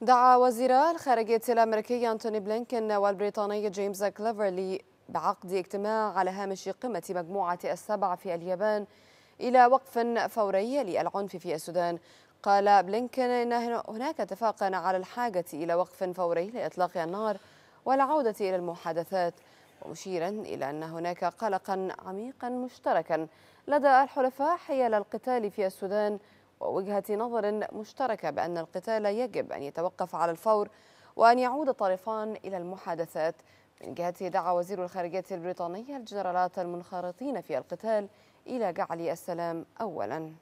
دعا وزيرا الخارجية الأمريكي أنتوني بلينكن والبريطاني جيمس كليفرلي بعقد اجتماع على هامش قمة مجموعة السبع في اليابان إلى وقف فوري للعنف في السودان قال بلينكن إن هناك اتفاقا على الحاجة إلى وقف فوري لإطلاق النار والعودة إلى المحادثات ومشيرا إلى أن هناك قلقا عميقا مشتركا لدى الحلفاء حيال القتال في السودان ووجهة نظر مشتركة بأن القتال يجب أن يتوقف على الفور وأن يعود الطرفان إلى المحادثات من جهته دعا وزير الخارجية البريطانية الجنرالات المنخرطين في القتال إلى جعل السلام أولاً